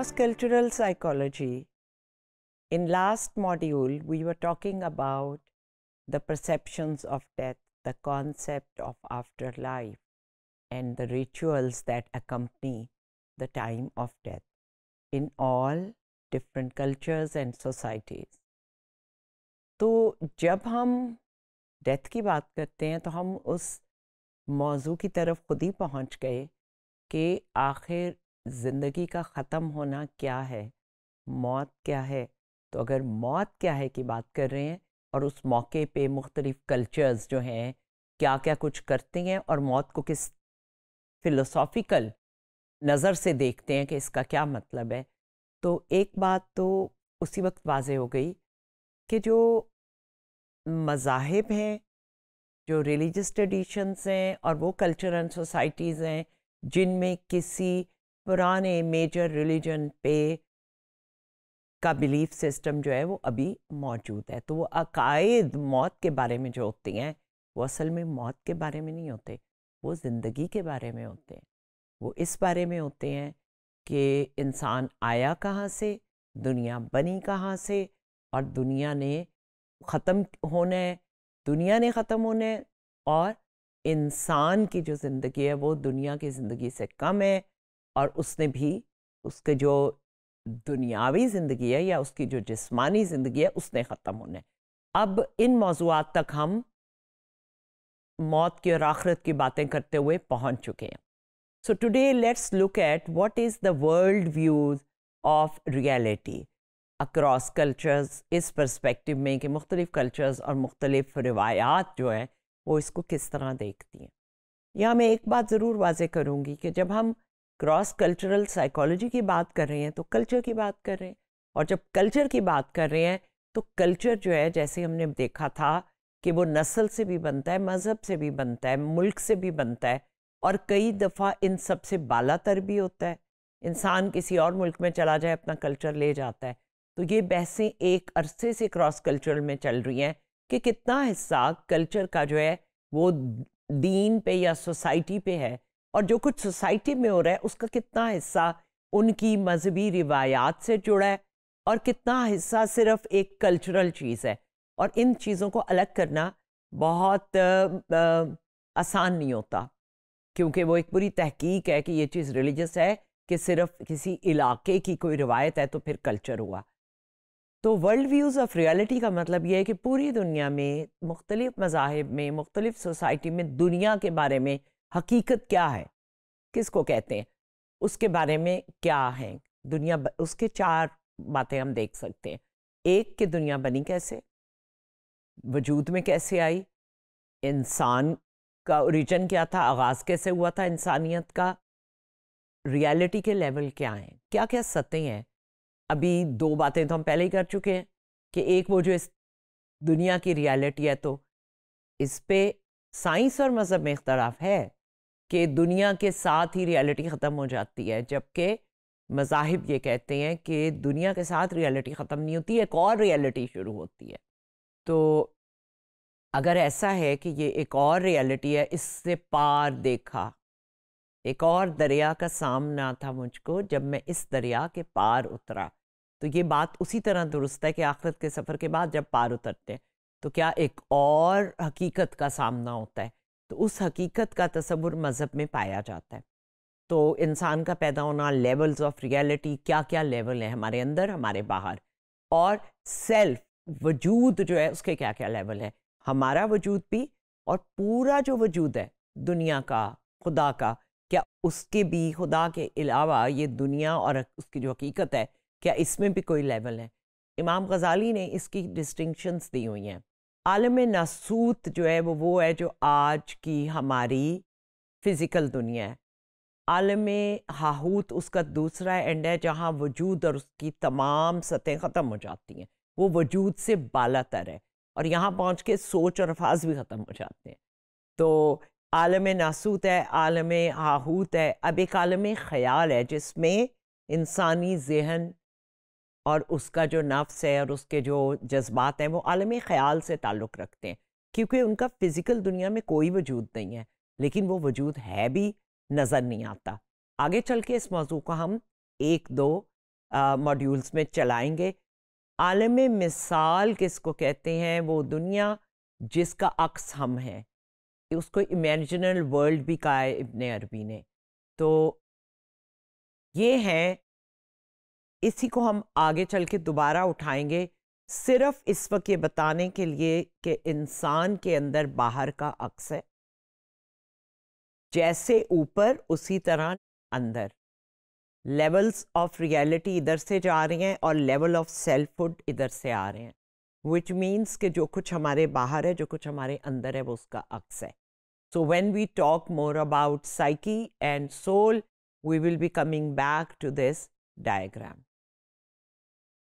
Cross-cultural psychology. In last module, we were talking about the perceptions of death, the concept of afterlife and the rituals that accompany the time of death in all different cultures and societies. to jab hum death ki baat karte hain to hum us mauzu ki taraf khud hi pahunch gaye ke aakhir ज़िंदगी का ख़त्म होना क्या है मौत क्या है तो अगर मौत क्या है की बात कर रहे हैं और उस मौके पे मुख्तलिफ़ कल्चर्स जो हैं क्या क्या कुछ करते हैं और मौत को किस फिलोसॉफिकल नज़र से देखते हैं कि इसका क्या मतलब है तो एक बात तो उसी वक्त वाज हो गई कि जो मज़ाहब हैं जो रिलीजस ट्रेडिशंस हैं और वो कल्चर एंड सोसाइटीज़ हैं जिनमें किसी पुराने मेजर रिलीजन पे का बिलीफ सिस्टम जो है वो अभी मौजूद है तो वो अकायद मौत के बारे में जो होती हैं वो असल में मौत के बारे में नहीं होते वो ज़िंदगी के बारे में होते हैं वो इस बारे में होते हैं कि इंसान आया कहाँ से दुनिया बनी कहाँ से और दुनिया ने ख़त्म होना है दुनिया ने ख़त्म होना है और इंसान की जो ज़िंदगी है वो दुनिया की ज़िंदगी से कम है और उसने भी उसके जो दुनियावी ज़िंदगी है या उसकी जो जिस्मानी ज़िंदगी है उसने ख़त्म होने अब इन मौजूद तक हम मौत की और आखरत की बातें करते हुए पहुंच चुके हैं so today let's look at what is the world views of reality across cultures इस परस्पेक्टिव में कि मुख्तलिफ़ कल्चर्स और मुख्तलिफ़ रिवायात जो हैं वो इसको किस तरह देखती हैं यहाँ मैं एक बात ज़रूर वाज करूँगी कि जब हम क्रॉस कल्चरल साइकोलॉजी की बात कर रहे हैं तो कल्चर की बात कर रहे हैं और जब कल्चर की बात कर रहे हैं तो कल्चर जो है जैसे हमने देखा था कि वो नस्ल से भी बनता है मज़हब से भी बनता है मुल्क से भी बनता है और कई दफ़ा इन सब से बालातर भी होता है इंसान किसी और मुल्क में चला जाए अपना कल्चर ले जाता है तो ये बहसें एक अरसे से क्रॉस कल्चरल में चल रही हैं कि कितना हिस्सा कल्चर का जो है वो दीन पे या सोसाइटी पे है और जो कुछ सोसाइटी में हो रहा है उसका कितना हिस्सा उनकी मजहबी रिवायात से जुड़ा है और कितना हिस्सा सिर्फ एक कल्चरल चीज़ है और इन चीज़ों को अलग करना बहुत आ, आ, आसान नहीं होता क्योंकि वो एक पूरी तहकीक है कि ये चीज़ रिलीजस है कि सिर्फ किसी इलाके की कोई रिवायत है तो फिर कल्चर हुआ तो वर्ल्ड व्यूज़ ऑफ रियलिटी का मतलब ये है कि पूरी दुनिया में मुख्तलिफ मजाहब में मुख्तलिफ सोसाइटी में दुनिया के बारे में हकीकत क्या है किसको कहते हैं उसके बारे में क्या है दुनिया ब... उसके चार बातें हम देख सकते हैं एक कि दुनिया बनी कैसे वजूद में कैसे आई इंसान का ओरिजिन क्या था आगाज़ कैसे हुआ था इंसानियत का रियलिटी के लेवल क्या हैं क्या क्या सतें हैं अभी दो बातें तो हम पहले ही कर चुके हैं कि एक वो जो इस दुनिया की रियलिटी है तो इस पे साइंस और मज़हब में इख्तराफ़ है कि दुनिया के साथ ही रियलिटी ख़त्म हो जाती है जबकि मज़ाहिब ये कहते हैं कि दुनिया के साथ रियलिटी ख़त्म नहीं होती एक और रियलिटी शुरू होती है तो अगर ऐसा है कि ये एक और रियलिटी है इससे पार देखा एक और दरिया का सामना था मुझको जब मैं इस दरिया के पार उतरा तो ये बात उसी तरह दुरुस्त है कि आखिरत के सफ़र के बाद जब पार उतरते हैं तो क्या एक और हकीकत का सामना होता है तो उस हकीकत का तस्वुर मज़हब में पाया जाता है तो इंसान का पैदा होना लेवल्स ऑफ रियलिटी क्या क्या लेवल है हमारे अंदर हमारे बाहर और सेल्फ वजूद जो है उसके क्या क्या लेवल है हमारा वजूद भी और पूरा जो वजूद है दुनिया का खुदा का क्या उसके भी खुदा के अलावा ये दुनिया और उसकी जो हकीकत है क्या इसमें भी कोई लेवल है इमाम गज़ाली ने इसकी डिस्टिंक्शंस दी हुई हैं आलम नासूत जो है वो वो है जो आज की हमारी फिज़िकल दुनिया है आलम हाहूत उसका दूसरा एंड है जहाँ वजूद और उसकी तमाम सतहें ख़त्म हो जाती हैं वो वजूद से बाला तर है और यहाँ पहुँच के सोच और अफाज भी ख़त्म हो जाते हैं तो आलम नासूत है आलम हाहूत है अब एक आलम ख्याल है जिसमें इंसानी जहन और उसका जो नफ्स है और उसके जो जज्बात हैं वो आलमी ख्याल से ताल्लुक़ रखते हैं क्योंकि उनका फ़िज़िकल दुनिया में कोई वजूद नहीं है लेकिन वो वजूद है भी नज़र नहीं आता आगे चल के इस मौजू को हम एक दो मॉड्यूल्स में चलाएँगे आलम मिसाल किसको कहते हैं वो दुनिया जिसका अक्स हम हैं उसको इमेजिनल वर्ल्ड भी कहा है इबन अरबी ने तो ये हैं इसी को हम आगे चल के दोबारा उठाएंगे सिर्फ इस वक्त ये बताने के लिए कि इंसान के अंदर बाहर का अक्स है जैसे ऊपर उसी तरह अंदर लेवल्स ऑफ रियलिटी इधर से जा रही हैं और लेवल ऑफ सेल्फहुड इधर से आ रहे हैं विच मीन्स कि जो कुछ हमारे बाहर है जो कुछ हमारे अंदर है वो उसका अक्स है so when we talk more about psyche and soul we will be coming back to this diagram